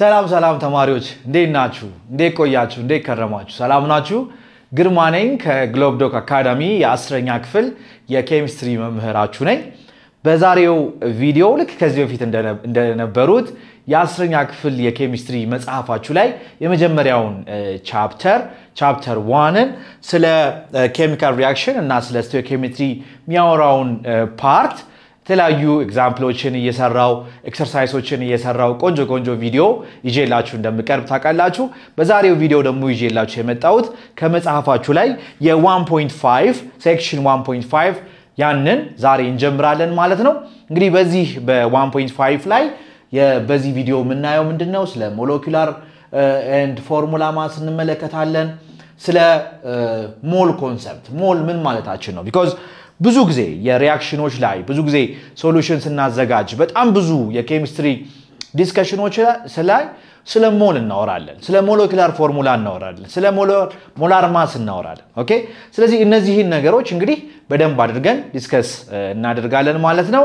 ሰላም ሰላም ተማሪዎች እንዴት ናችሁ? እንዴት ቆያችሁ? እንዴት ከረማችሁ? ሰላም ናችሁ? ግርማ ነኝ ከግሎብዶክ አካዳሚ የአስረኛ ክፍል የኬሚስትሪ መምህራችሁ ነኝ። በዛሬው ቪዲዮ ልክ ከዚህ በፊት እንደነበሩት የአስረኛ ክፍል የኬሚስትሪ መጽሐፋችሁ ላይ የመጀመሪያውን ቻፕተር ቻፕተር ዋንን ስለ ኬሚካል ሪያክሽን እና ስለ ስቶኪዮሜትሪ የሚያወራውን ፓርት የተለያዩ ኤግዛምፕሎችን እየሰራው ኤክሰርሳይሶችን እየሰራው ቆንጆ ቆንጆ ቪዲዮ ይዤላችሁ እንደምቀርብ ታውቃላችሁ። በዛሬው ቪዲዮ ደግሞ ይዤላችሁ የመጣሁት ከመጽሐፋችሁ ላይ የ1.5 ሴክሽን 1.5 ያንን ዛሬ እንጀምራለን ማለት ነው። እንግዲህ በዚህ በ1.5 ላይ በዚህ ቪዲዮ የምናየው ምንድን ነው? ስለ ሞለኪላር ኤንድ ፎርሙላ ማስ እንመለከታለን። ስለ ሞል ኮንሰፕት ሞል ምን ማለታችን ነው ቢኮዝ ብዙ ጊዜ የሪያክሽኖች ላይ ብዙ ጊዜ ሶሉሽን ስናዘጋጅ በጣም ብዙ የኬሚስትሪ ዲስከሽኖች ላይ ስለ ሞል እናወራለን፣ ስለ ሞለኪላር ፎርሙላ እናወራለን፣ ስለ ሞላር ማስ እናወራለን። ኦኬ። ስለዚህ እነዚህን ነገሮች እንግዲህ በደንብ አድርገን ዲስከስ እናደርጋለን ማለት ነው።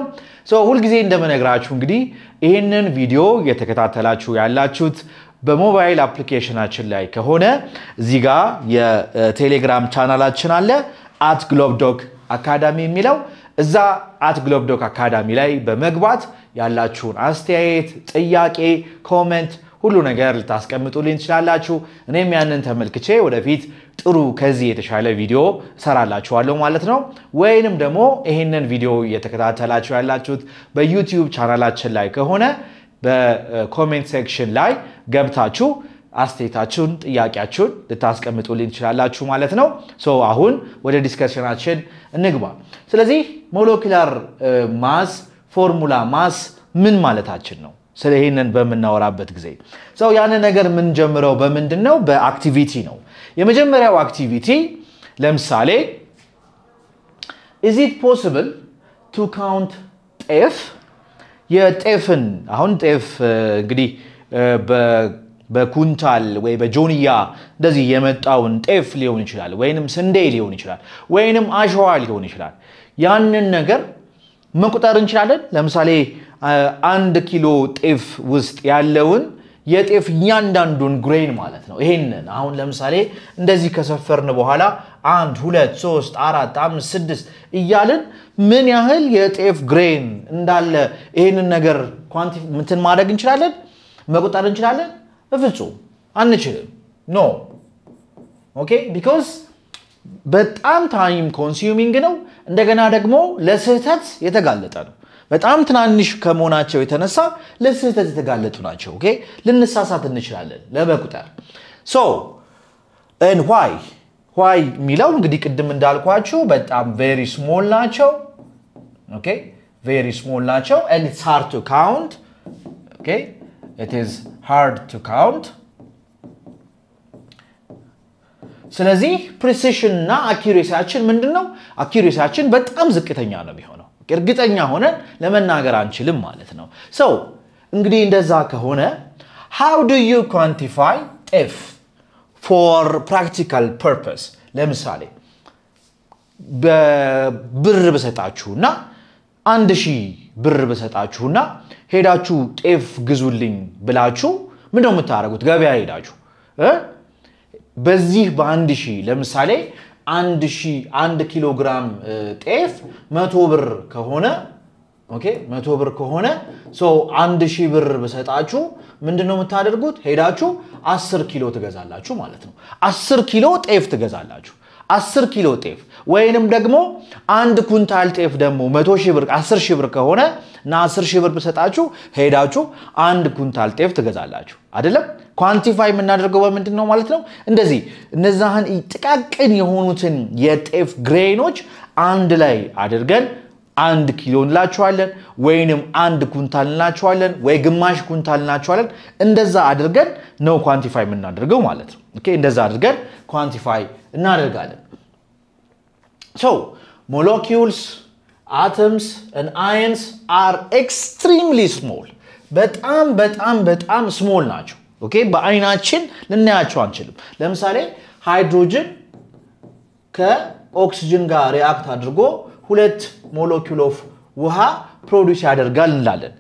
ሁልጊዜ እንደምነግራችሁ እንግዲህ ይህንን ቪዲዮ እየተከታተላችሁ ያላችሁት በሞባይል አፕሊኬሽናችን ላይ ከሆነ እዚህ ጋር የቴሌግራም ቻናላችን አለ አት ግሎብ ዶክ አካዳሚ የሚለው እዛ አት ግሎብዶክ አካዳሚ ላይ በመግባት ያላችሁን አስተያየት፣ ጥያቄ፣ ኮመንት ሁሉ ነገር ልታስቀምጡልኝ ትችላላችሁ። እኔም ያንን ተመልክቼ ወደፊት ጥሩ ከዚህ የተሻለ ቪዲዮ እሰራላችኋለሁ ማለት ነው። ወይንም ደግሞ ይህንን ቪዲዮ እየተከታተላችሁ ያላችሁት በዩቲዩብ ቻናላችን ላይ ከሆነ በኮሜንት ሴክሽን ላይ ገብታችሁ አስተያየታችሁን፣ ጥያቄያችሁን ልታስቀምጡልኝ ትችላላችሁ ማለት ነው። አሁን ወደ ዲስከሽናችን እንግባ። ስለዚህ ሞለኪላር ማስ ፎርሙላ ማስ ምን ማለታችን ነው? ስለ ይህንን በምናወራበት ጊዜ ሰው ያንን ነገር የምንጀምረው በምንድን ነው? በአክቲቪቲ ነው። የመጀመሪያው አክቲቪቲ ለምሳሌ ኢዚት ፖስብል ቱ ካውንት ጤፍ የጤፍን አሁን ጤፍ እንግዲህ በኩንታል ወይ በጆንያ እንደዚህ የመጣውን ጤፍ ሊሆን ይችላል፣ ወይንም ስንዴ ሊሆን ይችላል፣ ወይንም አሸዋ ሊሆን ይችላል። ያንን ነገር መቁጠር እንችላለን። ለምሳሌ አንድ ኪሎ ጤፍ ውስጥ ያለውን የጤፍ እያንዳንዱን ግሬን ማለት ነው። ይሄንን አሁን ለምሳሌ እንደዚህ ከሰፈርን በኋላ አንድ ሁለት ሶስት አራት አምስት ስድስት እያልን ምን ያህል የጤፍ ግሬን እንዳለ ይሄንን ነገር ኳንቲ እንትን ማድረግ እንችላለን፣ መቁጠር እንችላለን። በፍጹም አንችልም ኖ ኦኬ ቢኮዝ በጣም ታይም ኮንሱሚንግ ነው። እንደገና ደግሞ ለስህተት የተጋለጠ ነው። በጣም ትናንሽ ከመሆናቸው የተነሳ ለስህተት የተጋለጡ ናቸው። ኦኬ ልንሳሳት እንችላለን ለመቁጠር ሶ ን ዋይ ዋይ የሚለው እንግዲህ ቅድም እንዳልኳችሁ በጣም ቬሪ ስሞል ናቸው። ኦኬ ቬሪ ስሞል ናቸው። ን ሳርቱ ካውንት ኦኬ it is hard to count ስለዚህ ፕሪሲሽን እና አኪሬሲያችን ምንድን ነው? አኪሬሲያችን በጣም ዝቅተኛ ነው የሚሆነው። እርግጠኛ ሆነን ለመናገር አንችልም ማለት ነው። ሰው እንግዲህ እንደዛ ከሆነ ሃው ዱ ዩ ኳንቲፋይ ጤፍ ፎር ፕራክቲካል ፐርፐስ ለምሳሌ በብር ብሰጣችሁና አንድ ሺህ ብር በሰጣችሁና ሄዳችሁ ጤፍ ግዙልኝ ብላችሁ ምንድነው የምታደርጉት? ገበያ ሄዳችሁ በዚህ በአንድ ሺህ ለምሳሌ አንድ ሺ አንድ ኪሎ ግራም ጤፍ መቶ ብር ከሆነ ኦኬ መቶ ብር ከሆነ አንድ ሺህ ብር ብሰጣችሁ ምንድን ነው የምታደርጉት? ሄዳችሁ አስር ኪሎ ትገዛላችሁ ማለት ነው። አስር ኪሎ ጤፍ ትገዛላችሁ። 10 ኪሎ ጤፍ ወይንም ደግሞ አንድ ኩንታል ጤፍ ደግሞ 100 ሺህ ብር 10 ሺህ ብር ከሆነ እና 10 ሺህ ብር ብሰጣችሁ ሄዳችሁ አንድ ኩንታል ጤፍ ትገዛላችሁ አይደለም? ኳንቲፋይ የምናደርገው በምንድን ነው ማለት ነው? እንደዚህ እነዛህን ጥቃቅን የሆኑትን የጤፍ ግሬኖች አንድ ላይ አድርገን አንድ ኪሎ እንላችኋለን፣ ወይንም አንድ ኩንታል እንላችኋለን፣ ወይ ግማሽ ኩንታል እንላችኋለን። እንደዛ አድርገን ነው ኳንቲፋይ የምናደርገው ማለት ነው። እንደዛ አድርገን ኳንቲፋይ እናደርጋለን። ሶ ሞለኪውልስ አተምስ and አየንስ አር ኤክስትሪምሊ ስሞል፣ በጣም በጣም በጣም ስሞል ናቸው። ኦኬ በአይናችን ልናያቸው አንችልም። ለምሳሌ ሃይድሮጅን ከኦክስጅን ጋር ሪአክት አድርጎ ሁለት ሞለኪል ኦፍ ውሃ ፕሮዲስ ያደርጋል እንላለን።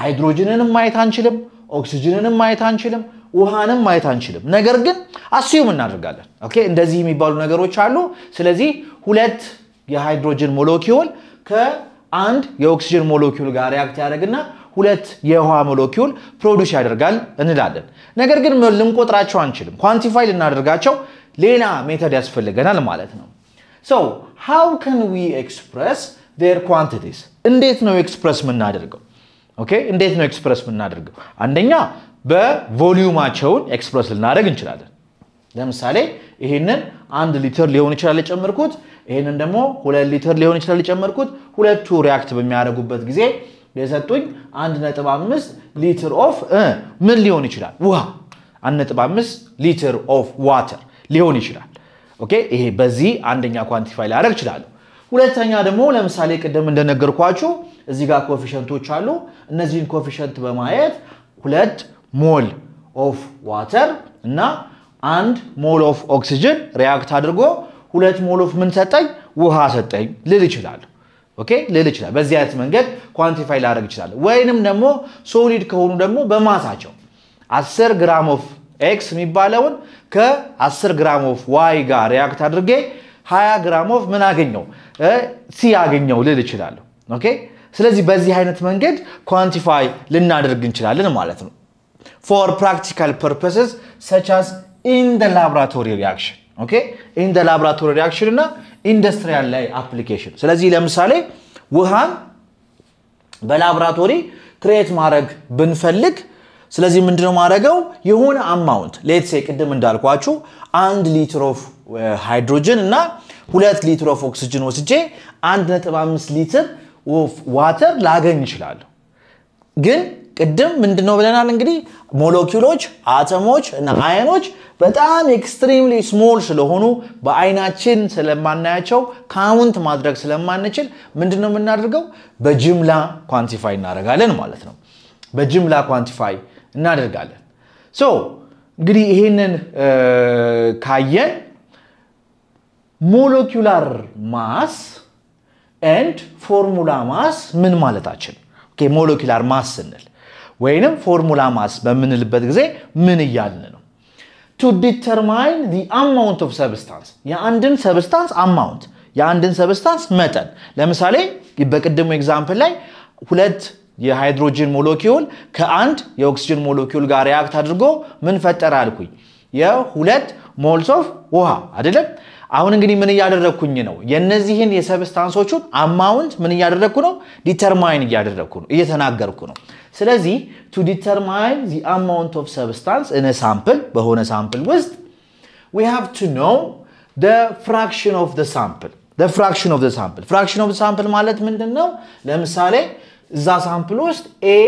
ሃይድሮጅንንም ማየት አንችልም፣ ኦክሲጅንንም ማየት አንችልም፣ ውሃንም ማየት አንችልም። ነገር ግን አስዩም እናደርጋለን። ኦኬ እንደዚህ የሚባሉ ነገሮች አሉ። ስለዚህ ሁለት የሃይድሮጅን ሞለኪውል ከአንድ የኦክሲጅን ሞለኪውል ጋር ሪያክት ያደርግና ሁለት የውሃ ሞለኪውል ፕሮዲስ ያደርጋል እንላለን። ነገር ግን ልንቆጥራቸው አንችልም። ኳንቲፋይ ልናደርጋቸው ሌላ ሜተድ ያስፈልገናል ማለት ነው። ሶ ሃው ከን ዊ ኤክስፕረስ ዴር ኳንቲቲስ። እንዴት ነው ኤክስፕረስ የምናደርገው? ኦኬ እንዴት ነው ኤክስፕረስ የምናደርገው? አንደኛ በቮሊዩማቸውን ኤክስፕረስ ልናደርግ እንችላለን። ለምሳሌ ይህንን አንድ ሊትር ሊሆን ይችላል የጨመርኩት፣ ይህንን ደግሞ ሁለት ሊትር ሊሆን ይችላል የጨመርኩት። ሁለቱ ሪያክት በሚያደርጉበት ጊዜ የሰጡኝ አንድ ነጥብ አምስት ሊትር ኦፍ ምን ሊሆን ይችላል? ውሃ። አንድ ነጥብ አምስት ሊትር ኦፍ ዋተር ሊሆን ይችላል። ኦኬ ይሄ በዚህ አንደኛ ኳንቲፋይ ላደርግ እችላለሁ። ሁለተኛ ደግሞ ለምሳሌ ቅድም እንደነገርኳችሁ እዚህ ጋር ኮፊሸንቶች አሉ። እነዚህን ኮፊሸንት በማየት ሁለት ሞል ኦፍ ዋተር እና አንድ ሞል ኦፍ ኦክሲጅን ሪያክት አድርጎ ሁለት ሞል ኦፍ ምን ሰጠኝ? ውሃ ሰጠኝ ልል ይችላል። ኦኬ ልል ይችላል። በዚህ አይነት መንገድ ኳንቲፋይ ላደርግ ይችላል። ወይንም ደግሞ ሶሊድ ከሆኑ ደግሞ በማሳቸው 10 ግራም ኦፍ ኤክስ የሚባለውን ከ10 ግራም ኦፍ ዋይ ጋር ሪያክት አድርጌ 20 ግራም ምን አገኘው ሲ አገኘው ልል እችላለሁ። ኦኬ ስለዚህ በዚህ አይነት መንገድ ኳንቲፋይ ልናደርግ እንችላለን ማለት ነው። ፎር ፕራክቲካል ፐርፐስስ ሰቻስ ኢን ደ ላብራቶሪ ሪያክሽን ኦኬ ኢን ደ ላብራቶሪ ሪያክሽን እና ኢንዱስትሪያል ላይ አፕሊኬሽን። ስለዚህ ለምሳሌ ውሃን በላብራቶሪ ክሬት ማድረግ ብንፈልግ ስለዚህ ምንድነው ማድረገው የሆነ አማውንት ሌትሴ ቅድም እንዳልኳችሁ አንድ ሊትር ኦፍ ሃይድሮጅን እና ሁለት ሊትር ኦፍ ኦክስጅን ወስጄ አንድ ነጥብ አምስት ሊትር ዋተር ላገኝ ይችላለሁ። ግን ቅድም ምንድነው ብለናል እንግዲህ ሞለኪውሎች፣ አተሞች እና አየኖች በጣም ኤክስትሪምሊ ስሞል ስለሆኑ በአይናችን ስለማናያቸው ካውንት ማድረግ ስለማንችል ምንድነው የምናደርገው በጅምላ ኳንቲፋይ እናደርጋለን ማለት ነው። በጅምላ ኳንቲፋይ እናደርጋለን። ሶ እንግዲህ ይህንን ካየን ሞለኪላር ማስ ኤንድ ፎርሙላ ማስ ምን ማለታችን? ኦኬ ሞለኪላር ማስ ስንል ወይንም ፎርሙላ ማስ በምንልበት ጊዜ ምን እያልን ነው? ቱ ዲተርማይን ዲ አማውንት ኦፍ ሰብስታንስ የአንድን ሰብስታንስ አማውንት የአንድን ሰብስታንስ መጠን ለምሳሌ በቅድሙ ኤግዛምፕል ላይ ሁለት የሃይድሮጅን ሞለኪውል ከአንድ የኦክስጅን ሞለኪውል ጋር ሪያክት አድርጎ ምን ፈጠረ አልኩኝ? የሁለት ሞልስ ኦፍ ውሃ አይደለም? አሁን እንግዲህ ምን እያደረግኩኝ ነው? የነዚህን የሰብስታንሶቹን አማውንት ምን እያደረግኩ ነው? ዲተርማይን እያደረግኩ ነው፣ እየተናገርኩ ነው። ስለዚህ ቱ ዲተርማይን ዚ አማውንት ኦፍ ሰብስታንስ እነ ሳምፕል በሆነ ሳምፕል ውስጥ ዊ ሃቭ ቱ ኖው ደ ፍራክሽን ኦፍ ደ ሳምፕል ደ ፍራክሽን ኦፍ ደ ሳምፕል ፍራክሽን ኦፍ ደ ሳምፕል ማለት ምንድን ነው? ለምሳሌ እዛ ሳምፕል ውስጥ ኤ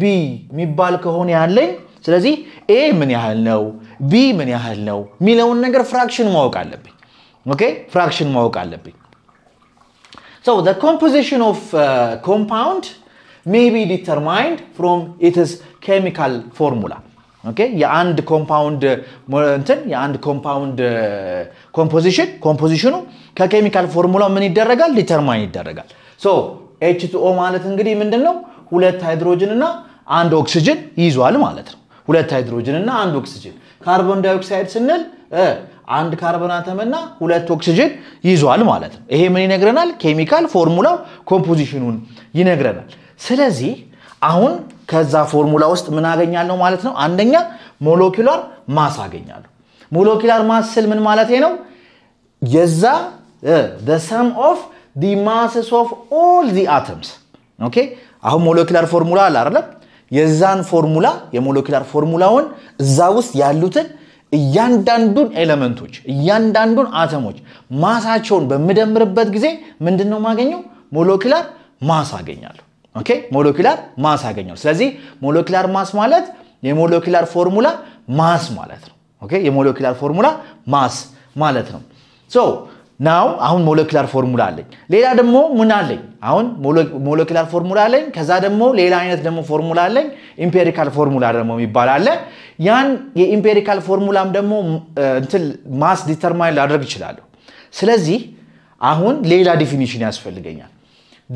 ቢ የሚባል ከሆነ ያለኝ ስለዚህ ኤ ምን ያህል ነው ቢ ምን ያህል ነው የሚለውን ነገር ፍራክሽን ማወቅ አለብኝ። ኦኬ ፍራክሽን ማወቅ አለብኝ ሶ ዘ ኮምፖዚሽን ኦፍ ኮምፓውንድ ሜይ ቢ ዲተርማይንድ ፍሮም ኢትስ ኬሚካል ፎርሙላ ኦኬ የአንድ ኮምፓውንድ እንትን የአንድ ኮምፓውንድ ኮምፖዚሽን ኮምፖዚሽኑ ከኬሚካል ፎርሙላ ምን ይደረጋል ዲተርማይን ይደረጋል ሶ ኤች ቱኦ ማለት እንግዲህ ምንድን ነው ሁለት ሃይድሮጅን እና አንድ ኦክስጅን ይዟል ማለት ነው ሁለት ሃይድሮጅን እና አንድ ኦክስጅን ካርቦን ዳይኦክሳይድ ስንል አንድ ካርቦን አተምና ሁለት ኦክሲጅን ይዟል ማለት ነው። ይሄ ምን ይነግረናል? ኬሚካል ፎርሙላው ኮምፖዚሽኑን ይነግረናል። ስለዚህ አሁን ከዛ ፎርሙላ ውስጥ ምን አገኛለሁ ማለት ነው? አንደኛ ሞለኪላር ማስ አገኛለሁ። ሞለኪላር ማስ ስል ምን ማለት ነው? የዛ ሰም ኦፍ ዲ ማስስ ኦፍ ኦል ዲ አተምስ ኦኬ። አሁን ሞለኪላር ፎርሙላ አለ አይደለም? የዛን ፎርሙላ የሞለኪላር ፎርሙላውን እዛ ውስጥ ያሉትን እያንዳንዱን ኤለመንቶች እያንዳንዱን አተሞች ማሳቸውን በምደምርበት ጊዜ ምንድን ነው ማገኘው? ሞለኪላር ማስ አገኛሉ ሞለኪላር ማስ አገኛሉ። ስለዚህ ሞለኪላር ማስ ማለት የሞለኪላር ፎርሙላ ማስ ማለት ነው። የሞለኪላር ፎርሙላ ማስ ማለት ነው። ሶ ናው አሁን ሞለኪላር ፎርሙላ አለኝ። ሌላ ደግሞ ምን አለኝ? አሁን ሞለኪላር ፎርሙላ አለኝ። ከዛ ደግሞ ሌላ አይነት ደግሞ ፎርሙላ አለኝ። ኢምፔሪካል ፎርሙላ ደግሞ የሚባል አለ። ያን የኢምፔሪካል ፎርሙላም ደግሞ እንትን ማስ ዲተርማይን ላደርግ እችላለሁ። ስለዚህ አሁን ሌላ ዲፊኒሽን ያስፈልገኛል።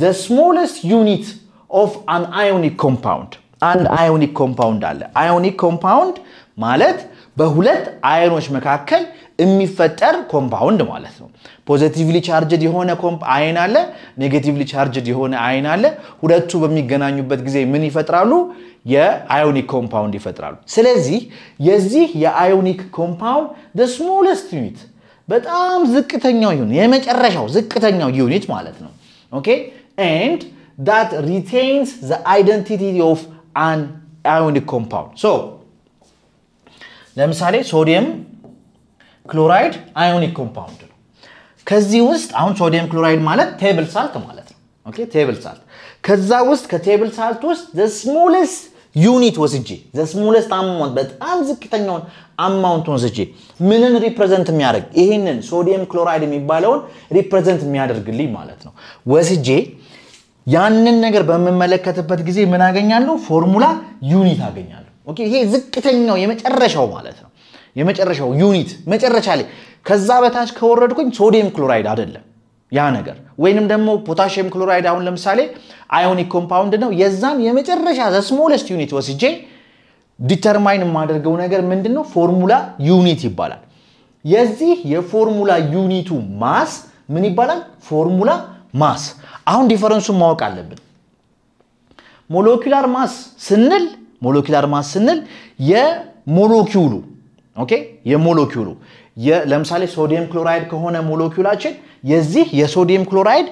ዘ ስሞለስት ዩኒት ኦፍ አን አዮኒክ ኮምፓውንድ አንድ አዮኒክ ኮምፓውንድ አለ። አዮኒክ ኮምፓውንድ ማለት በሁለት አይኖች መካከል የሚፈጠር ኮምፓውንድ ማለት ነው። ፖዘቲቭሊ ቻርጅድ የሆነ አይን አለ፣ ኔጌቲቭሊ ቻርጅድ የሆነ አይን አለ። ሁለቱ በሚገናኙበት ጊዜ ምን ይፈጥራሉ? የአዮኒክ ኮምፓውንድ ይፈጥራሉ። ስለዚህ የዚህ የአዮኒክ ኮምፓውንድ ስሞለስት ዩኒት በጣም ዝቅተኛው ዩኒት የመጨረሻው ዝቅተኛው ዩኒት ማለት ነው። ኦኬ ኤንድ ዳት ሪቴንስ ዘ አይደንቲቲ ኦፍ አን አዮኒክ ኮምፓውንድ ሶ ለምሳሌ ሶዲየም ክሎራይድ አዮኒክ ኮምፓውንድ ነው። ከዚህ ውስጥ አሁን ሶዲየም ክሎራይድ ማለት ቴብል ሳልት ማለት ነው። ቴብል ሳልት ከዛ ውስጥ ከቴብል ሳልት ውስጥ ዘ ዩኒት ወስጄ ዘ አማውንት በጣም ዝቅተኛውን አማውንት ወስጄ ምንን ሪፕሬዘንት የሚያደርግ ይህንን ሶዲየም ክሎራይድ የሚባለውን ሪፕሬዘንት የሚያደርግልኝ ማለት ነው ወስጄ ያንን ነገር በምመለከትበት ጊዜ ምን አገኛለሁ? ፎርሙላ ዩኒት አገኛለሁ። ይሄ ዝቅተኛው የመጨረሻው ማለት ነው። የመጨረሻው ዩኒት መጨረሻ ላይ ከዛ በታች ከወረድኩኝ ሶዲየም ክሎራይድ አይደለም ያ ነገር ወይንም ደግሞ ፖታሽየም ክሎራይድ አሁን ለምሳሌ አዮኒክ ኮምፓውንድ ነው። የዛን የመጨረሻ ዘስሞለስት ዩኒት ወስጄ ዲተርማይን የማደርገው ነገር ምንድን ነው? ፎርሙላ ዩኒት ይባላል። የዚህ የፎርሙላ ዩኒቱ ማስ ምን ይባላል? ፎርሙላ ማስ። አሁን ዲፈረንሱን ማወቅ አለብን። ሞለኪላር ማስ ስንል ሞለኪላር ማስ ስንል የሞለኪውሉ ኦኬ የሞለኪውሉ ለምሳሌ ሶዲየም ክሎራይድ ከሆነ ሞለኪውላችን የዚህ የሶዲየም ክሎራይድ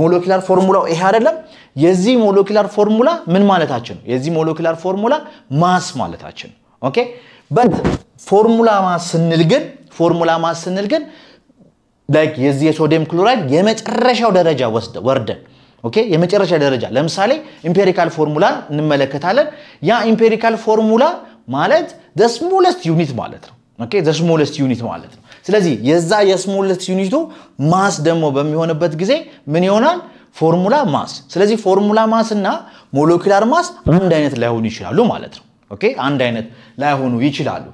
ሞለኪላር ፎርሙላው ይሄ አይደለም። የዚህ ሞለኪላር ፎርሙላ ምን ማለታችን ነው? የዚህ ሞለኪላር ፎርሙላ ማስ ማለታችን ኦኬ። በት ፎርሙላ ማስ ስንል ግን ፎርሙላ ማስ ስንል ግን ላይክ የዚህ የሶዲየም ክሎራይድ የመጨረሻው ደረጃ ወስደ ወርደን ኦኬ የመጨረሻ ደረጃ ለምሳሌ ኢምፔሪካል ፎርሙላን እንመለከታለን። ያ ኢምፔሪካል ፎርሙላ ማለት ዘስሞለስት ዩኒት ማለት ነው። ኦኬ ዩኒት ማለት ነው። ስለዚህ የዛ የስሞለስት ዩኒቱ ማስ ደግሞ በሚሆንበት ጊዜ ምን ይሆናል? ፎርሙላ ማስ። ስለዚህ ፎርሙላ ማስ እና ሞለኪላር ማስ አንድ አይነት ላይሆኑ ይችላሉ ማለት ነው። ኦኬ አንድ አይነት ላይሆኑ ይችላሉ።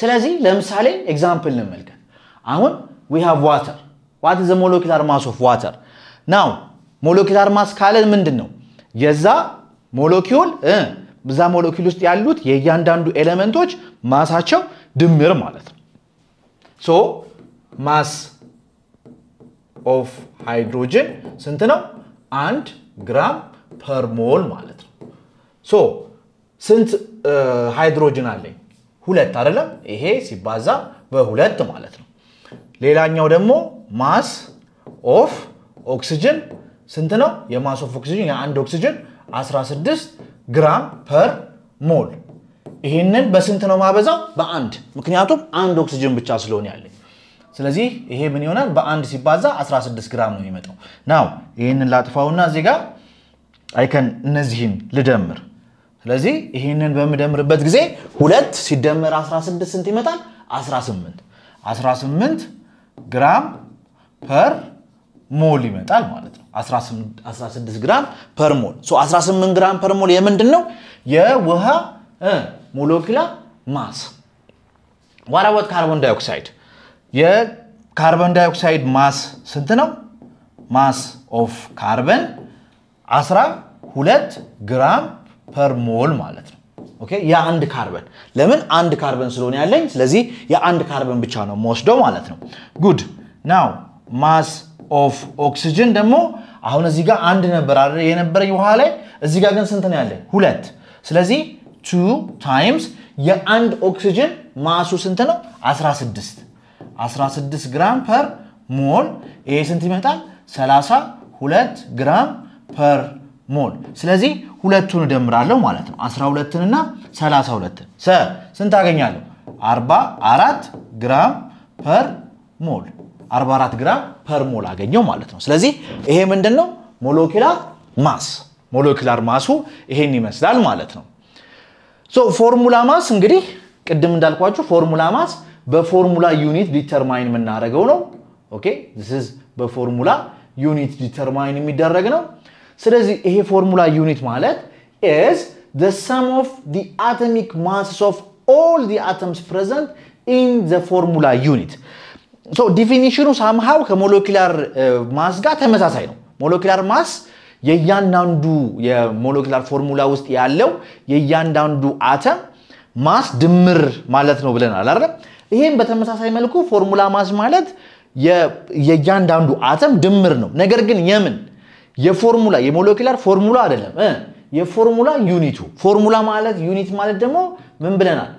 ስለዚህ ለምሳሌ ኤግዛምፕል እንመልከት። አሁን ዊ ሃቭ ዋተር ዋት ዘ ሞለኪላር ማስ ኦፍ ዋተር ናው ሞለኪላር ማስ ካለ ምንድን ነው የዛ ሞለኪውል በዛ ሞለኪል ውስጥ ያሉት የእያንዳንዱ ኤሌመንቶች ማሳቸው ድምር ማለት ነው። ሶ ማስ ኦፍ ሃይድሮጅን ስንት ነው? አንድ ግራም ፐር ሞል ማለት ነው። ሶ ስንት ሃይድሮጅን አለኝ? ሁለት አይደለም? ይሄ ሲባዛ በሁለት ማለት ነው። ሌላኛው ደግሞ ማስ ኦፍ ኦክስጅን ስንት ነው? የማስ ኦፍ ኦክስጅን የአንድ ኦክስጅን 16 ግራም ፐር ሞል። ይሄንን በስንት ነው ማበዛው? በአንድ ምክንያቱም አንድ ኦክስጅን ብቻ ስለሆነ ያለኝ። ስለዚህ ይሄ ምን ይሆናል? በአንድ ሲባዛ 16 ግራም ነው የሚመጣው። ናው ይህንን ላጥፋውና እዚህ ጋር አይከን እነዚህን ልደምር። ስለዚህ ይሄንን በምደምርበት ጊዜ ሁለት ሲደመር 16 ስንት ይመጣል? 18 18 ግራም ፐር ሞል ይመጣል ማለት ነው። 16 ግራም ፐር ሞል። 18 ግራም ፐር ሞል የምንድን ነው? የውሃ ሞለኪላ ማስ። ዋራወት ካርቦን ዳይኦክሳይድ የካርቦን ዳይኦክሳይድ ማስ ስንት ነው? ማስ ኦፍ ካርበን 12 ግራም ፐር ሞል ማለት ነው። ኦኬ የአንድ ካርበን ለምን አንድ ካርበን ስለሆነ ያለኝ፣ ስለዚህ የአንድ ካርበን ብቻ ነው መወስደው ማለት ነው። ጉድ ናው ማስ ኦፍ ኦክሲጅን ደግሞ አሁን እዚህ ጋር አንድ ነበር አ የነበረኝ ውሃ ላይ እዚህ ጋር ግን ስንት ነው ያለ? ሁለት። ስለዚህ ቱ ታይምስ የአንድ ኦክሲጅን ማሱ ስንት ነው? 16 16 ግራም ፐር ሞል። ይሄ ስንት ይመጣል? 32 ግራም ፐር ሞል። ስለዚህ ሁለቱን እደምራለሁ ማለት ነው። 12 እና 32 ሰ ስንት አገኛለሁ? 44 ግራም ፐር ሞል 44 ግራም ፐር ሞል አገኘው ማለት ነው። ስለዚህ ይሄ ምንድን ነው? ሞለኪላር ማስ ሞለኪላር ማሱ ይሄን ይመስላል ማለት ነው። ሶ ፎርሙላ ማስ እንግዲህ ቅድም እንዳልኳችሁ ፎርሙላ ማስ በፎርሙላ ዩኒት ዲተርማይን የምናደርገው ነው። ኦኬ ዚስ በፎርሙላ ዩኒት ዲተርማይን የሚደረግ ነው። ስለዚህ ይሄ ፎርሙላ ዩኒት ማለት ኢዝ ዘ sum ኦፍ ዲ አቶሚክ masses ኦፍ ኦል ዲ atoms present ኢን ዘ ፎርሙላ ዩኒት ዲፊኒሽኑ ሳምሃው ከሞለኪላር ማስ ጋር ተመሳሳይ ነው። ሞለኪላር ማስ የእያንዳንዱ የሞለኪላር ፎርሙላ ውስጥ ያለው የእያንዳንዱ አተም ማስ ድምር ማለት ነው ብለናል አይደል? ይህም በተመሳሳይ መልኩ ፎርሙላ ማስ ማለት የእያንዳንዱ አተም ድምር ነው። ነገር ግን የምን የፎርሙላ የሞለኪላር ፎርሙላ አይደለም፣ የፎርሙላ ዩኒቱ። ፎርሙላ ማለት ዩኒት ማለት ደግሞ ምን ብለናል?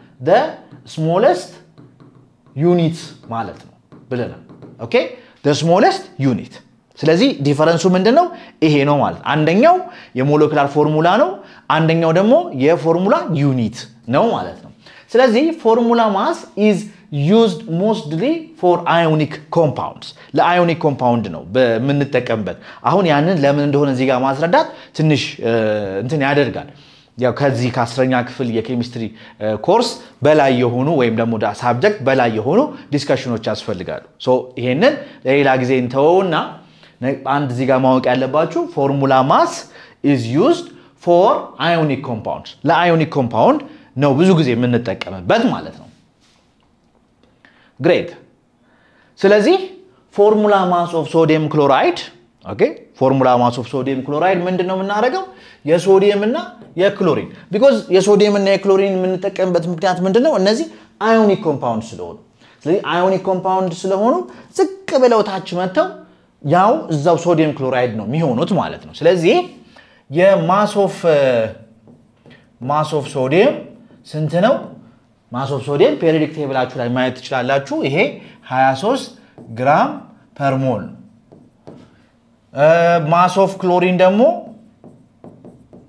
ስሞለስት ዩኒት ማለት ነው። ብለናል። ኦኬ ዘ ስሞለስት ዩኒት። ስለዚህ ዲፈረንሱ ምንድን ነው? ይሄ ነው ማለት አንደኛው የሞለኪላር ፎርሙላ ነው፣ አንደኛው ደግሞ የፎርሙላ ዩኒት ነው ማለት ነው። ስለዚህ ፎርሙላ ማስ ኢዝ ዩዝድ ሞስትሊ ፎር አዮኒክ ኮምፓውንድስ ለአዮኒክ ኮምፓውንድ ነው በምንጠቀምበት። አሁን ያንን ለምን እንደሆነ እዚህ ጋር ማስረዳት ትንሽ እንትን ያደርጋል። ያው ከዚህ ከአስረኛ ክፍል የኬሚስትሪ ኮርስ በላይ የሆኑ ወይም ደግሞ ሳብጀክት በላይ የሆኑ ዲስከሽኖች ያስፈልጋሉ። ይሄንን ለሌላ ጊዜ እንተወውና አንድ እዚህ ጋር ማወቅ ያለባችሁ ፎርሙላ ማስ ኢዝ ዩዝድ ፎር አዮኒክ ኮምፓውንድ ለአዮኒክ ኮምፓውንድ ነው ብዙ ጊዜ የምንጠቀምበት ማለት ነው። ግሬት። ስለዚህ ፎርሙላ ማስ ኦፍ ሶዲየም ክሎራይድ ኦኬ ፎርሙላ ማስ ኦፍ ሶዲየም ክሎራይድ ምንድን ነው የምናደርገው? የሶዲየም እና የክሎሪን ቢኮዝ የሶዲየም እና የክሎሪን የምንጠቀምበት ምክንያት ምንድን ነው? እነዚህ አዮኒክ ኮምፓውንድ ስለሆኑ ስለዚህ አዮኒክ ኮምፓውንድ ስለሆኑ ዝቅ ብለው ታች መጥተው ያው እዛው ሶዲየም ክሎራይድ ነው የሚሆኑት ማለት ነው። ስለዚህ የማሶፍ ማሶፍ ሶዲየም ስንት ነው? ኦፍ ሶዲየም ፔሪዮዲክ ቴብላችሁ ላይ ማየት ትችላላችሁ። ይሄ 23 ግራም ፐርሞል ነው። ማስ ኦፍ ክሎሪን ደግሞ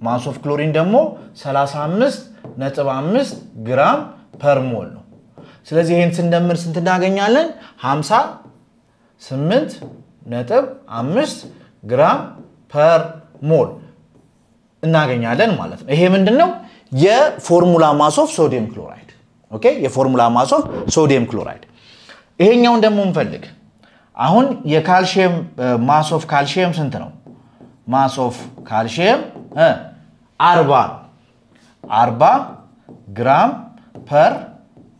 ማስ ኦፍ ክሎሪን ደግሞ 35 ነጥብ 5 ግራም ፐር ሞል ነው። ስለዚህ ይህን ስንደምር ስንት እናገኛለን? 58 ነጥብ 5 ግራም ፐር ሞል እናገኛለን ማለት ነው። ይሄ ምንድን ነው? የፎርሙላ ማስ ኦፍ ሶዲየም ክሎራይድ ኦኬ። የፎርሙላ ማስ ኦፍ ሶዲየም ክሎራይድ። ይሄኛውን ደግሞ እንፈልግ አሁን የካልሽየም ማስ ኦፍ ካልሽየም ስንት ነው? ማስ ኦፍ ካልሽየም አርባ አርባ ግራም ፐር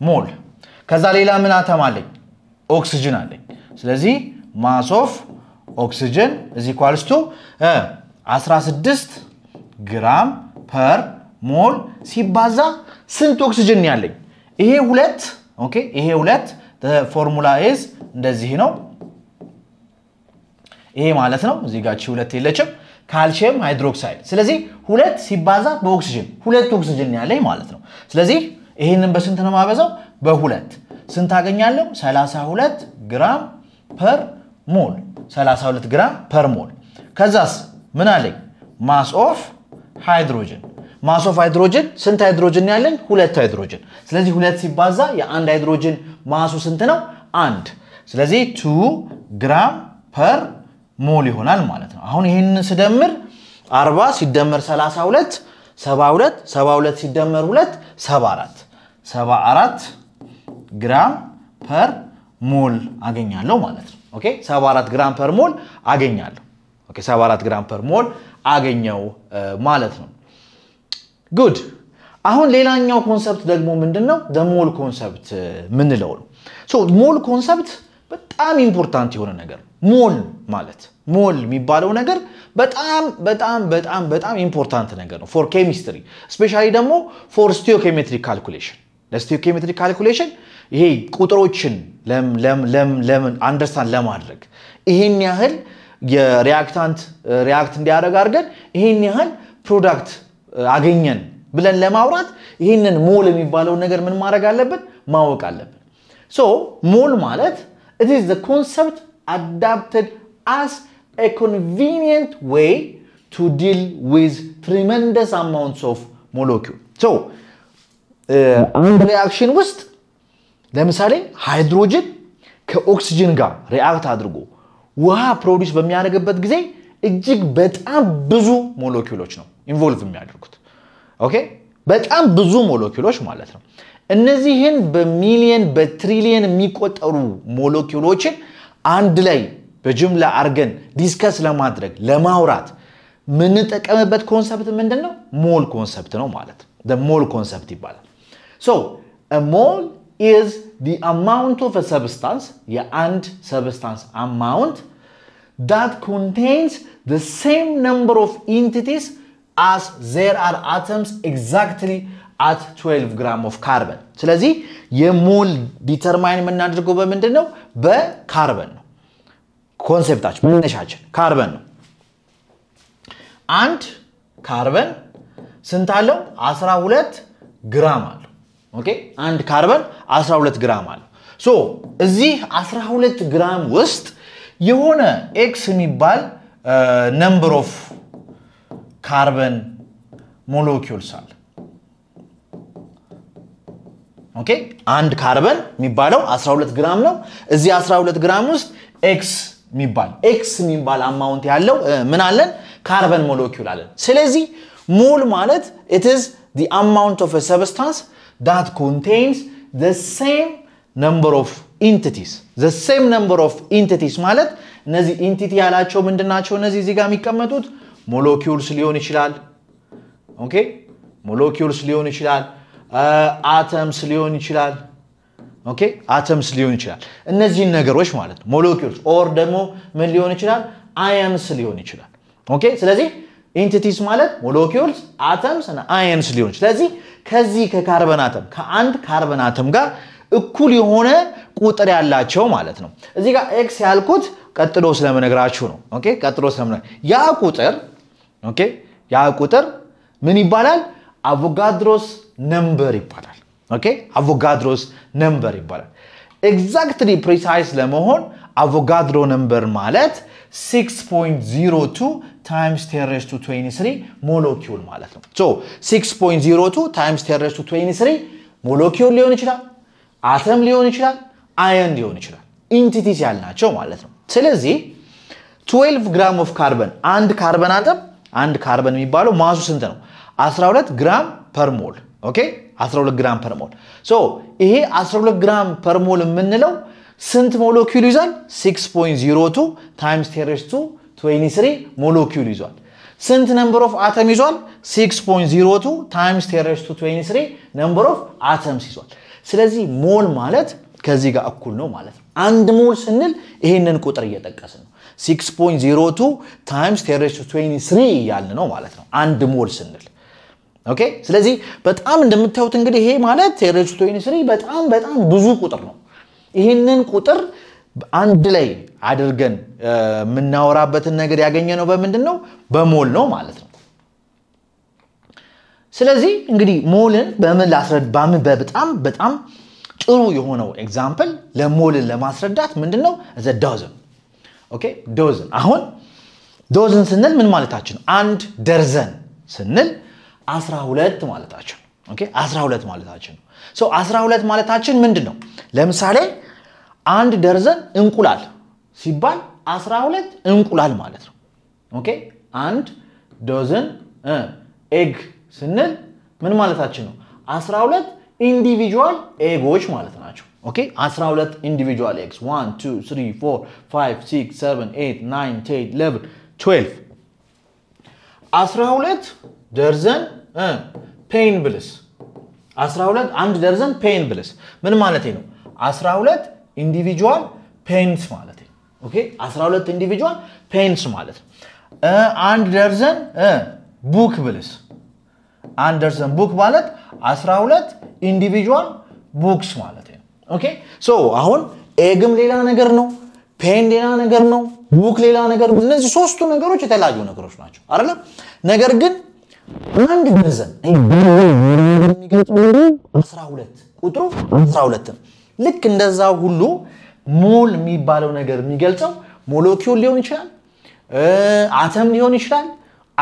ሞል። ከዛ ሌላ ምን አተም አለኝ? ኦክስጅን አለኝ። ስለዚህ ማስ ኦፍ ኦክስጅን እዚ ኳልስቱ 16 ግራም ፐር ሞል ሲባዛ ስንት ኦክስጅን ያለኝ? ይሄ ሁለት ኦኬ፣ ይሄ ሁለት ፎርሙላ ኤዝ እንደዚህ ነው ይሄ ማለት ነው። እዚህ ጋ ሁለት የለችም። ካልሽየም ሃይድሮክሳይድ። ስለዚህ ሁለት ሲባዛ በኦክሲጅን ሁለት ኦክሲጅን ያለኝ ማለት ነው። ስለዚህ ይህንን በስንት ነው ማበዛው? በሁለት ስንት አገኛለሁ? 32 ግራም ፐር ሞል 32 ግራም ፐር ሞል። ከዛስ ምን አለኝ? ማስ ኦፍ ሃይድሮጅን ማስ ኦፍ ሃይድሮጅን ስንት ሃይድሮጅን ያለኝ? ሁለት ሃይድሮጅን። ስለዚህ ሁለት ሲባዛ የአንድ ሃይድሮጅን ማሱ ስንት ነው? አንድ። ስለዚህ ቱ ግራም ፐር ሞል ይሆናል ማለት ነው። አሁን ይህንን ስደምር 40 ሲደመር 32 72 72 ሲደመር 2 74 74 ግራም ፐር ሞል አገኛለሁ ማለት ነው። ኦኬ 74 ግራም ፐር ሞል አገኛለሁ። ኦኬ 74 ግራም ፐር ሞል አገኘው ማለት ነው። ጉድ አሁን ሌላኛው ኮንሰፕት ደግሞ ምንድን ነው? ሞል ኮንሰፕት ምንለው ነው። ሞል ኮንሰፕት በጣም ኢምፖርታንት የሆነ ነገር ነው። ሞል ማለት ሞል የሚባለው ነገር በጣም በጣም በጣም በጣም ኢምፖርታንት ነገር ነው ፎር ኬሚስትሪ ስፔሻሊ ደግሞ ፎር ስቲዮኬሜትሪክ ካልኩሌሽን ለስቲዮኬሜትሪክ ካልኩሌሽን ይሄ ቁጥሮችን አንደርስታንድ ለማድረግ ይሄን ያህል የሪያክታንት ሪያክት እንዲያደርግ አድርገን ይሄን ያህል ፕሮዳክት አገኘን ብለን ለማውራት ይህንን ሞል የሚባለውን ነገር ምን ማድረግ አለብን? ማወቅ አለብን። ሶ ሞል ማለት ኢት ኢዝ ዘ ኮንሰፕት adapted as a convenient way to deal with tremendous amounts of molecule. So, uh, አንድ ሪያክሽን ውስጥ ለምሳሌ ሃይድሮጅን ከኦክሲጅን ጋር ሪአክት አድርጎ ውሃ ፕሮዲስ በሚያደርግበት ጊዜ እጅግ በጣም ብዙ ሞለኪውሎች ነው ኢንቮልቭ የሚያደርጉት። ኦኬ በጣም ብዙ ሞለኪውሎች ማለት ነው። እነዚህን በሚሊየን በትሪሊየን የሚቆጠሩ ሞለኪሎችን። አንድ ላይ በጅምላ አርገን ዲስከስ ለማድረግ ለማውራት የምንጠቀምበት ኮንሰፕት ምንድን ነው? ሞል ኮንሰፕት ነው ማለት ሞል ኮንሰፕት ይባላል። ሶ ሞል ኢዝ ዲ አማውንት ኦፍ ሰብስታንስ የአንድ ሰብስታንስ አማውንት ዳት ኮንቴንስ ዘ ሴም ነምበር ኦፍ ኢንቲቲስ አስ ዜር አር አተምስ ኤግዛክትሊ አት 12 ግራም ኦፍ ካርበን። ስለዚህ የሞል ዲተርማይን የምናደርገው በምንድን ነው? በካርበን ነው። ኮንሴፕታችን መነሻችን ካርበን ነው። አንድ ካርበን ስንት አለው? 12 ግራም አለው። ኦኬ አንድ ካርበን 12 ግራም አለው። ሶ እዚህ 12 ግራም ውስጥ የሆነ ኤክስ የሚባል ነምበር ኦፍ ካርበን ሞለኪውልስ አለ። ኦኬ አንድ ካርበን የሚባለው 12 ግራም ነው። እዚህ 12 ግራም ውስጥ ኤክስ የሚባል ኤክስ የሚባል አማውንት ያለው ምን አለን? ካርበን ሞለኪውል አለን። ስለዚህ ሞል ማለት ኢትዝ ዲ አማውንት ኦፍ ሰብስታንስ ዳት ኮንቴንስ ዘ ሴም ነምበር ኦፍ ኢንቲቲስ ዘ ሴም ነምበር ኦፍ ኢንቲቲስ ማለት እነዚህ ኢንቲቲ ያላቸው ምንድን ናቸው? እነዚህ እዚህ ጋር የሚቀመጡት ሞለኪውልስ ሊሆን ይችላል። ኦኬ ሞለኪውልስ ሊሆን ይችላል አተምስ ሊሆን ይችላል። ኦኬ አተምስ ሊሆን ይችላል። እነዚህን ነገሮች ማለት ነው ሞለኪውልስ ኦር ደግሞ ምን ሊሆን ይችላል? አየንስ ሊሆን ይችላል። ኦኬ ስለዚህ ኢንቲቲስ ማለት ሞለኪውልስ፣ አተምስ እና አየንስ ሊሆን ይችላል። ስለዚህ ከዚህ ከካርበን አተም ከአንድ ካርበን አተም ጋር እኩል የሆነ ቁጥር ያላቸው ማለት ነው። እዚህ ጋር ኤክስ ያልኩት ቀጥሎ ስለምነግራችሁ ነው። ኦኬ ቀጥሎ ስለምነ ያ ቁጥር ኦኬ ያ ቁጥር ምን ይባላል? አቮጋድሮስ ነምበር ይባላል። አቮጋድሮስ ነምበር ይባላል። ኤግዛክትሊ ፕሪሳይስ ለመሆን አቮጋድሮ ነምበር ማለት 6.02 ታይምስ ቴንሬስ ቱ 23 ሞለኪውል ማለት ነው። ሶ 6.02 ታይምስ ቴንሬስ 23 ሊሆን ይችላል፣ አተም ሊሆን ይችላል፣ አየን ሊሆን ይችላል። ኢንቲቲስ ያልናቸው ማለት ነው። ስለዚህ 12 ግራም ኦፍ ካርበን አንድ ካርበን አተም አንድ ካርበን የሚባለው ማሱ ስንት ነው? 12 ግራም ፐር ሞል ኦኬ 12 ግራም ፐር ሞል ሶ ይሄ 12 ግራም ፐር ሞል የምንለው ስንት ሞለኪውል ይዟል? 6.02 ታይምስ ቴሬስ ቱ 23 ሞለኪውል ይዟል። ስንት ነምበር ኦፍ አተም ይዟል? 6.02 ታይምስ ቴሬስ ቱ 23 ነምበር ኦፍ አተምስ ይዟል። ስለዚህ ሞል ማለት ከዚህ ጋር እኩል ነው ማለት ነው። አንድ ሞል ስንል ይሄንን ቁጥር እየጠቀስን ነው። 6.02 ታይምስ ቴሬስ ቱ 23 እያልን ነው ማለት ነው። አንድ ሞል ስንል ኦኬ ስለዚህ በጣም እንደምታዩት እንግዲህ ይሄ ማለት የሬጅቶይን ስሪ በጣም በጣም ብዙ ቁጥር ነው። ይህንን ቁጥር አንድ ላይ አድርገን የምናወራበትን ነገር ያገኘ ነው በምንድን ነው? በሞል ነው ማለት ነው። ስለዚህ እንግዲህ ሞልን በምን ላስረድ በጣም በጣም ጥሩ የሆነው ኤግዛምፕል ለሞልን ለማስረዳት ምንድን ነው ዘ ዶዝን ኦኬ ዶዝን አሁን ዶዝን ስንል ምን ማለታችን አንድ ደርዘን ስንል 12 ማለታችን ኦኬ 12 ማለታችን ነው። ሶ 12 ማለታችን ምንድን ነው? ለምሳሌ አንድ ደርዘን እንቁላል ሲባል 12 እንቁላል ማለት ነው። ኦኬ አንድ ዶዘን ኤግ ስንል ምን ማለታችን ነው? 12 ኢንዲቪጁዋል ኤጎች ማለት ናቸው። ኦኬ 12 ኢንዲቪጁዋል ኤግስ 1 2 3 4 5 6 7 8 9 10 11 12 12 ደርዘን ፔይን ብልስ 12 አንድ ደርዘን ፔይን ብልስ ምን ማለት ነው? 12 ኢንዲቪጁዋል ፔንስ ማለት ነው። ኦኬ 12 ኢንዲቪጁዋል ፔንስ ማለት ነው። አንድ ደርዘን ቡክ ብልስ አንድ ደርዘን ቡክ ማለት 12 ኢንዲቪጁዋል ቡክስ ማለት ነው። ኦኬ ሶ አሁን ኤግም ሌላ ነገር ነው፣ ፔን ሌላ ነገር ነው፣ ቡክ ሌላ ነገር ነው። እነዚህ ሶስቱ ነገሮች የተለያዩ ነገሮች ናቸው አይደለም? ነገር ግን አንድ ደርዘን የሚገልጽ ምንድን አስራ ሁለት ቁጥሩ አስራ ሁለት ልክ እንደዛ ሁሉ ሞል የሚባለው ነገር የሚገልጸው ሞለኪውል ሊሆን ይችላል፣ አተም ሊሆን ይችላል፣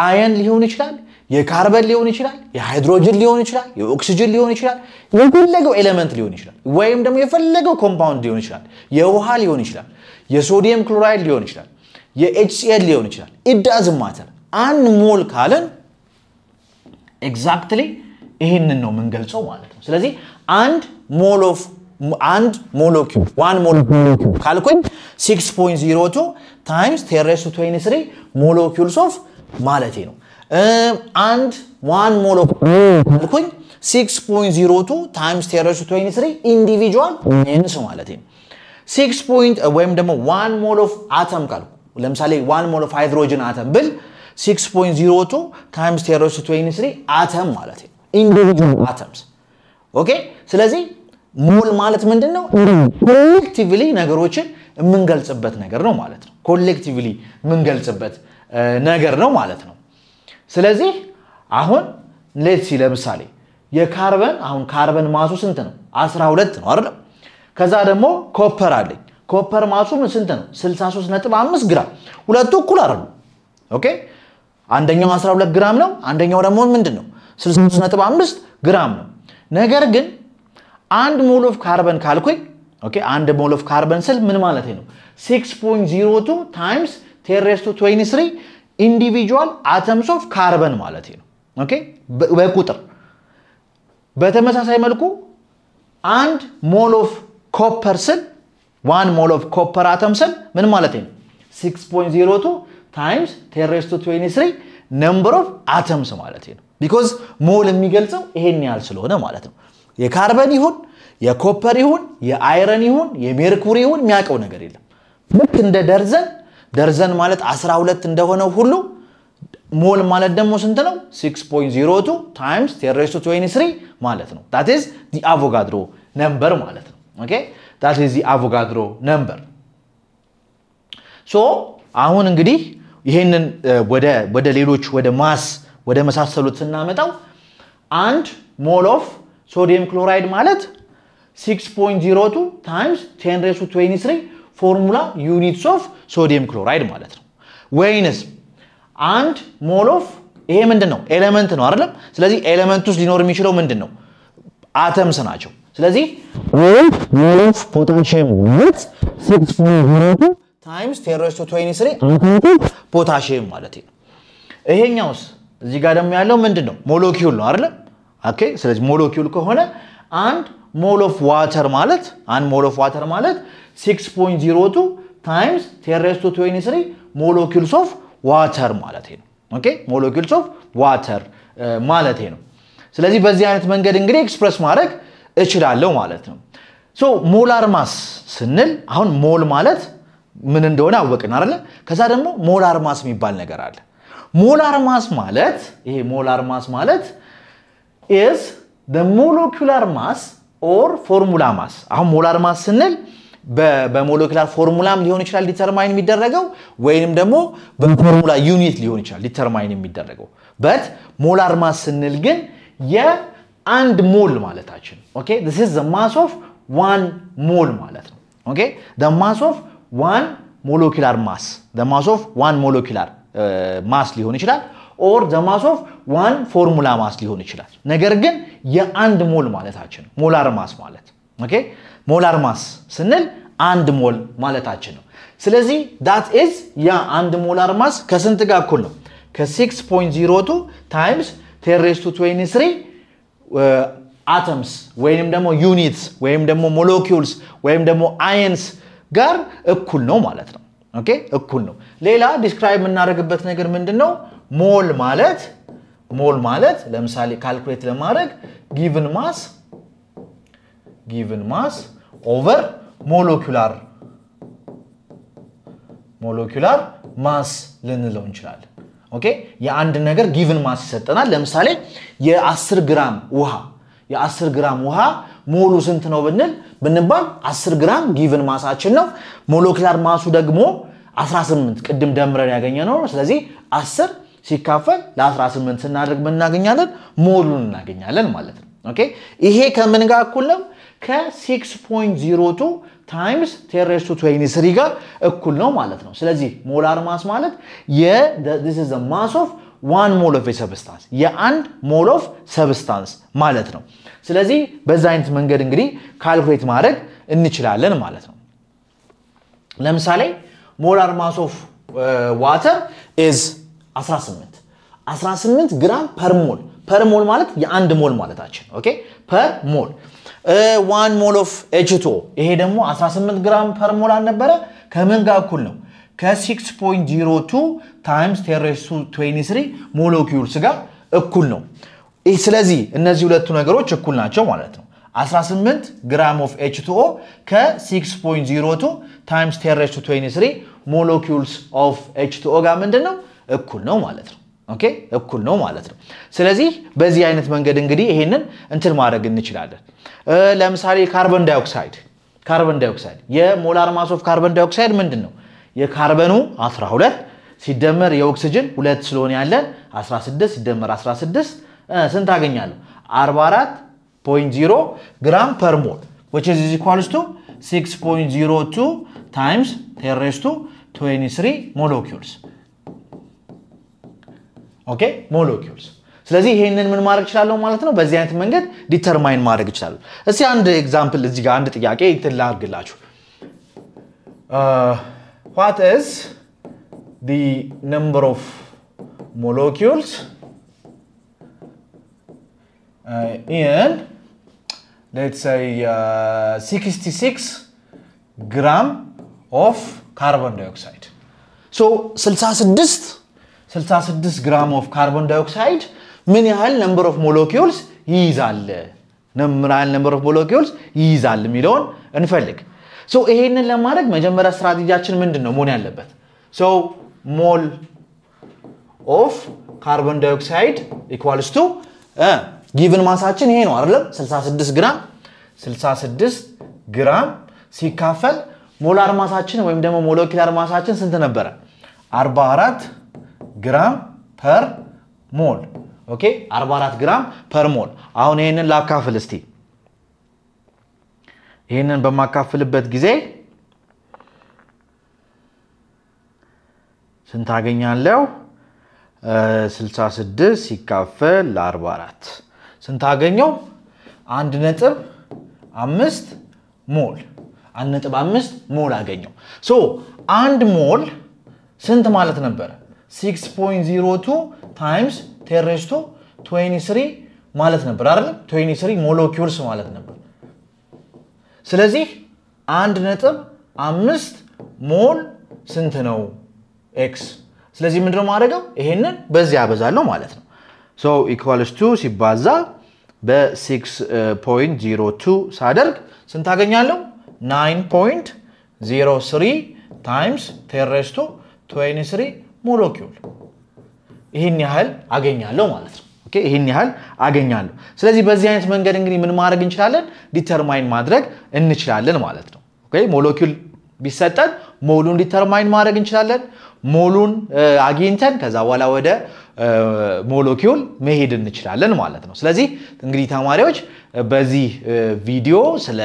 አየን ሊሆን ይችላል፣ የካርበን ሊሆን ይችላል፣ የሃይድሮጅን ሊሆን ይችላል፣ የኦክሲጅን ሊሆን ይችላል፣ የፈለገው ኤሌመንት ሊሆን ይችላል፣ ወይም ደግሞ የፈለገው ኮምፓውንድ ሊሆን ይችላል፣ የውሃ ሊሆን ይችላል፣ የሶዲየም ክሎራይድ ሊሆን ይችላል፣ የኤችሲኤል ሊሆን ይችላል። ኢዳዝ ማተር አንድ ሞል ካለን ኤግዛክትሊ ይህንን ነው የምንገልጸው ማለት ነው። ስለዚህ አንድ ሞል ኦፍ አንድ ሞለኪውል ዋን ሞለኪውል ካልኩኝ 6.02 ታይምስ ቴሬስ 23 ሞለኪውልስ ኦፍ ማለቴ ነው። አንድ ዋን ሞለኪውል ካልኩኝ 6.02 ታይምስ ቴሬስ 23 ኢንዲቪጁዋል ኔንስ ማለቴ ነው። 6 ወይም ደግሞ ዋን ሞል ኦፍ አተም ካልኩ ለምሳሌ ዋን ሞል ኦፍ ሃይድሮጅን አተም ብል 6.02 ታይምስ ቴሮስ 23 አተም ማለት ነው። ኢንዲቪጁዋል አተምስ ኦኬ። ስለዚህ ሞል ማለት ምንድን ነው? ኮሌክቲቭሊ ነገሮችን የምንገልጽበት ነገር ነው ማለት ነው። ኮሌክቲቭሊ የምንገልጽበት ነገር ነው ማለት ነው። ስለዚህ አሁን ሌትሲ ለምሳሌ የካርበን አሁን ካርበን ማሱ ስንት ነው? 12 ነው አይደለም? ከዛ ደግሞ ኮፐር አለኝ። ኮፐር ማሱ ስንት ነው? 63.5 ግራም። ሁለቱ እኩል አይደሉም። ኦኬ አንደኛው 12 ግራም ነው። አንደኛው ደግሞ ምንድን ነው 63.5 ግራም ነው። ነገር ግን አንድ ሞል ኦፍ ካርበን ካልኩኝ ኦኬ፣ አንድ ሞል ኦፍ ካርበን ስል ምን ማለት ነው? 6.02 ታይምስ 10 ሬስቱ 23 ኢንዲቪጁዋል አተምስ ኦፍ ካርበን ማለት ነው። ኦኬ፣ በቁጥር በተመሳሳይ መልኩ አንድ ሞል ኦፍ ኮፐር ስል ዋን ሞል ኦፍ ኮፐር አተም ስል ምን ማለት ነው? 6.02 ታይምስ ቴሬስቱ 23 ነምበር ኦፍ አተምስ ማለት ነው። ቢኮዝ ሞል የሚገልጸው ይሄን ያህል ስለሆነ ማለት ነው። የካርበን ይሁን የኮፐር ይሁን የአይረን ይሁን የሜርኩሪ ይሁን የሚያውቀው ነገር የለም። ልክ እንደ ደርዘን ደርዘን ማለት 12 እንደሆነ ሁሉ ሞል ማለት ደግሞ ስንት ነው? 6.02 ታይምስ ቴሬስቱ 23 ማለት ነው። ዳት ኢዝ ዲ አቮጋድሮ ነምበር ማለት ነው። ኦኬ ዳት ኢዝ ዲ አቮጋድሮ ነምበር ሶ አሁን እንግዲህ ይሄንን ወደ ሌሎች ወደ ማስ ወደ መሳሰሉት ስናመጣው አንድ ሞል ኦፍ ሶዲየም ክሎራይድ ማለት 6.02 ታይምስ 10 ሬሱ 23 ፎርሙላ ዩኒትስ ኦፍ ሶዲየም ክሎራይድ ማለት ነው። ወይንስ አንድ ሞል ኦፍ ይሄ ምንድን ነው? ኤሌመንት ነው አይደለም? ስለዚህ ኤሌመንት ውስጥ ሊኖር የሚችለው ምንድን ነው? አተምስ ናቸው። ስለዚህ ሞል ኦፍ ፖታሽየም ማለት 6.02 ታይምስ ቴሮስ ቱ 23 ፖታሽየም ማለት ነው። ይሄኛውስ እዚህ ጋር ደግሞ ያለው ምንድን ነው? ሞለኪውል ነው አይደለ? ኦኬ። ስለዚህ ሞለኪውል ከሆነ አንድ ሞል ኦፍ ዋተር ማለት አንድ ሞል ኦፍ ዋተር ማለት 6.02 ታይምስ ቴሬስ ቱ 23 ሞለኪውልስ ኦፍ ዋተር ማለት ነው። ኦኬ። ሞለኪውልስ ኦፍ ዋተር ማለት ነው። ስለዚህ በዚህ አይነት መንገድ እንግዲህ ኤክስፕረስ ማድረግ እችላለሁ ማለት ነው። ሶ ሞላር ማስ ስንል አሁን ሞል ማለት ምን እንደሆነ አወቅን አለ ከዛ ደግሞ ሞላር ማስ የሚባል ነገር አለ። ሞላርማስ ማለት ይሄ ሞላርማስ ማስ ማለት ኢዝ ዘ ማስ ኦር ፎርሙላ ማስ። አሁን ሞላር ማስ ስንል በሞለኪላር ፎርሙላም ሊሆን ይችላል ዲተርማይን የሚደረገው ወይንም ደግሞ በፎርሙላ ዩኒት ሊሆን ይችላል ዲተርማይን የሚደረገው። በት ሞላር ማስ ስንል ግን የአንድ ሞል ማለታችን ኦኬ። ዚስ ዘ ማስ ኦፍ ዋን ሞል ማለት ነው ኦኬ። ዘ ማስ ኦፍ ዋን ሞለኪላር ማስ ደማስ ኦፍ ዋን ሞለኪላር ማስ ሊሆን ይችላል። ኦር ደማስ ኦፍ ዋን ፎርሙላ ማስ ሊሆን ይችላል። ነገር ግን የአንድ ሞል ማለታችን ሞላር ማስ ማለት ኦኬ። ሞላር ማስ ስንል አንድ ሞል ማለታችን ነው። ስለዚህ ዳት ኢዝ ያ አንድ ሞላር ማስ ከስንት ጋር እኩል ነው? ከ6.02 ታይምስ ቴሬስ ቱ 23 አተምስ ወይም ደግሞ ዩኒትስ ወይም ደግሞ ሞለኪውልስ ወይም ደግሞ አየንስ ጋር እኩል ነው ማለት ነው። ኦኬ እኩል ነው። ሌላ ዲስክራይብ የምናደርግበት ነገር ምንድን ነው? ሞል ማለት ሞል ማለት ለምሳሌ ካልኩሌት ለማድረግ ጊቭን ማስ ጊቭን ማስ ኦቨር ሞለኪላር ሞለኪላር ማስ ልንለው እንችላለን። ኦኬ የአንድ ነገር ጊቭን ማስ ይሰጠናል። ለምሳሌ የ10 ግራም ውሃ የ10 ግራም ውሃ ሞሉ ስንት ነው ብንል ብንባል 10 ግራም ጊቭን ማሳችን ነው። ሞለኪላር ማሱ ደግሞ 18 ቅድም ደምረን ያገኘ ነው። ስለዚህ 10 ሲካፈል ለ18 ስናደርግ ምን እናገኛለን? ሞሉን እናገኛለን ማለት ነው። ኦኬ ይሄ ከምን ጋር እኩል ነው? ከ6.02 ታይምስ ቴሬስቱ 23 ጋር እኩል ነው ማለት ነው። ስለዚህ ሞላር ማስ ማለት ማስ ኦፍ ዋን ሞል ኦፍ ሰብስታንስ የአንድ ሞል ኦፍ ሰብስታንስ ማለት ነው። ስለዚህ በዛ አይነት መንገድ እንግዲህ ካልኩሌት ማድረግ እንችላለን ማለት ነው። ለምሳሌ ሞላር ማስ ኦፍ ዋተር ኢዝ 18 18 ግራም ፐር ሞል ፐር ሞል ማለት የአንድ ሞል ማለታችን ኦኬ። ፐር ሞል ዋን ሞል ኦፍ ኤችቶ ይሄ ደግሞ 18 ግራም ፐር ሞል አልነበረ ከምን ጋር እኩል ነው? ከ6.02 ታይምስ ቴሬሱ 23 ሞለኪውልስ ጋር እኩል ነው። ስለዚህ እነዚህ ሁለቱ ነገሮች እኩል ናቸው ማለት ነው። 18 ግራም ኦፍ ኤች ከ6.02 ታይምስ ቴሬሱ 23 ሞለኪውልስ ኦፍ ኤች ጋር ምንድን ነው እኩል ነው ማለት ነው። ኦኬ እኩል ነው ማለት ነው። ስለዚህ በዚህ አይነት መንገድ እንግዲህ ይሄንን እንትን ማድረግ እንችላለን። ለምሳሌ ካርበን ዳይኦክሳይድ ካርበን ዳይኦክሳይድ የሞላር ማስ ኦፍ ካርበን ዳይኦክሳይድ ምንድን ነው? የካርበኑ 12 ሲደመር የኦክስጅን ሁለት ስለሆነ ያለን 16 ሲደመር 16 ስንት አገኛለሁ? 44.0 ግራም ፐር ሞል which is equals to 6.02 times 10 raised to 23 molecules ኦኬ ሞለኪውልስ ስለዚህ ይሄንን ምን ማድረግ እችላለሁ ማለት ነው። በዚህ አይነት መንገድ ዲተርማይን ማድረግ እችላለሁ። እስቲ አንድ ኤግዛምፕል እዚህ ጋር አንድ ጥያቄ እንትን what is the number of molecules uh, in let's say uh, 66 gram of carbon dioxide. So 66 66 gram of carbon dioxide many number of molecules is ምን number of molecules is ይይዛል የሚለውን እንፈልግ። ሶ ይሄንን ለማድረግ መጀመሪያ ስትራቴጂያችን ምንድን ነው መሆን ያለበት? ሞል ኦፍ ካርቦን ዳይኦክሳይድ ኢኳልስ ቱ ጊቭን ማሳችን ይሄ ነው አይደለም 66 ግራም 66 ግራም ሲካፈል ሞላር ማሳችን ወይም ደግሞ ሞለኪላር ማሳችን ስንት ነበረ? 44 ግራም ፐር ሞል ኦኬ 44 ግራም ፐር ሞል። አሁን ይሄንን ላካፍል እስቲ ይህንን በማካፍልበት ጊዜ ስንት አገኛለው 66 ሲካፈል ለ44 ስንት አገኘው? አንድ ነጥብ አምስት ሞል አንድ ነጥብ አምስት ሞል አገኘው። ሶ አንድ ሞል ስንት ማለት ነበር? 6.02 ታይምስ ቴን 23 ማለት ነበር አይደል? 23 ሞሎኪውልስ ማለት ነበር። ስለዚህ አንድ ነጥብ አምስት ሞል ስንት ነው? ኤክስ። ስለዚህ ነው ማድረገው? ይሄንን በዚህ ያበዛለሁ ማለት ነው። ሶ ኢኳልስ ቱ ሲባዛ በ6.02 ሳደርግ ስንት አገኛለሁ? 9.03 ታይምስ ቴሬስቱ 23 ሞለኪውል ይህን ያህል አገኛለሁ ማለት ነው። ኦኬ ይህን ያህል አገኛለሁ። ስለዚህ በዚህ አይነት መንገድ እንግዲህ ምን ማድረግ እንችላለን? ዲተርማይን ማድረግ እንችላለን ማለት ነው። ሞለኪል ቢሰጠን ሞሉን ዲተርማይን ማድረግ እንችላለን። ሞሉን አግኝተን ከዛ በኋላ ወደ ሞለኪውል መሄድ እንችላለን ማለት ነው። ስለዚህ እንግዲህ ተማሪዎች በዚህ ቪዲዮ ስለ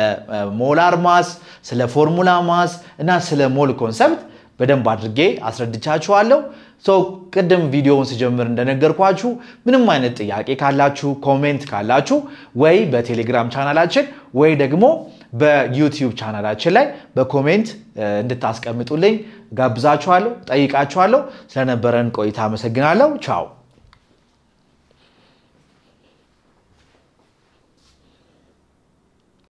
ሞላር ማስ፣ ስለ ፎርሙላ ማስ እና ስለ ሞል ኮንሰፕት በደንብ አድርጌ አስረድቻችኋለሁ። ሰው ቅድም ቪዲዮውን ስጀምር እንደነገርኳችሁ ምንም አይነት ጥያቄ ካላችሁ ኮሜንት ካላችሁ ወይ በቴሌግራም ቻናላችን ወይ ደግሞ በዩቲዩብ ቻናላችን ላይ በኮሜንት እንድታስቀምጡልኝ ጋብዛችኋለሁ፣ ጠይቃችኋለሁ። ስለነበረን ቆይታ አመሰግናለሁ። ቻው